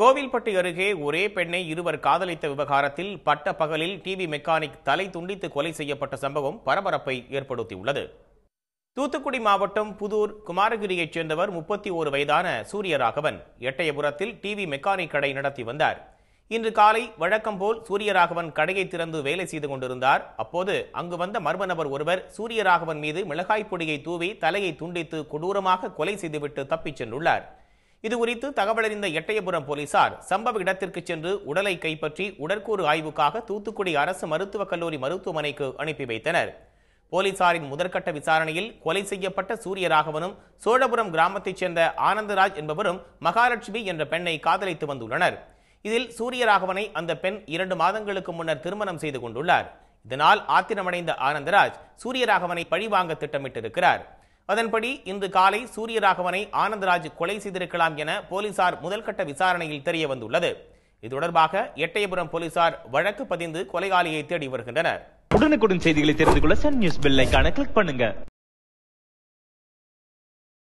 கோவில்பட்டி அருகே ஒரே பெண்ணை இருவர் காதலித்த விவகாரத்தில் பட்ட பகலில் டிவி மெக்கானிக் தலை துண்டித்து கொலை செய்யப்பட்ட சம்பவம் பரபரப்பை ஏற்படுத்தியுள்ளது தூத்துக்குடி மாவட்டம் புதூர் குமாரகிரியைச் சேர்ந்தவர் முப்பத்தி ஓரு வயதான சூரியராகவன் எட்டயபுரத்தில் டிவி மெக்கானிக் கடை நடத்தி வந்தார் இன்று காலை வழக்கம் போல் சூரியராகவன் கடையை திறந்து வேலை செய்து கொண்டிருந்தார் அப்போது அங்கு வந்த மர்ம நபர் ஒருவர் சூரியராகவன் மீது மிளகாய் பொடியை தூவி தலையை துண்டித்து கொடூரமாக கொலை செய்துவிட்டு தப்பிச் சென்றுள்ளார் இது குறித்து தகவலறிந்த எட்டயபுரம் போலீசார் சம்பவ இடத்திற்கு சென்று உடலை கைப்பற்றி உடற்கூறு ஆய்வுக்காக தூத்துக்குடி அரசு மருத்துவக் கல்லூரி மருத்துவமனைக்கு அனுப்பி வைத்தனர் போலீசாரின் முதற்கட்ட விசாரணையில் கொலை செய்யப்பட்ட சூரியராகவனும் சோழபுரம் கிராமத்தைச் சேர்ந்த ஆனந்தராஜ் என்பவரும் மகாலட்சுமி என்ற பெண்ணை காதலித்து வந்துள்ளனர் இதில் சூரியராகவனை அந்த பெண் இரண்டு மாதங்களுக்கு முன்னர் திருமணம் செய்து கொண்டுள்ளார் இதனால் ஆத்திரமடைந்த ஆனந்தராஜ் சூரியராகவனை பழிவாங்க திட்டமிட்டிருக்கிறார் அதன்படி இன்று காலை சூரியராகவனை ஆனந்தராஜ் கொலை செய்திருக்கலாம் என போலீசார் முதல்கட்ட விசாரணையில் தெரிய வந்துள்ளது இது தொடர்பாக எட்டயபுரம் போலீசார் வழக்கு பதிந்து கொலையாளியை தேடி வருகின்றனர் உடனுக்குடன் செய்திகளை தெரிந்து கொள்ள சன் நியூஸ் பில்லைக்கான கிளிக் பண்ணுங்க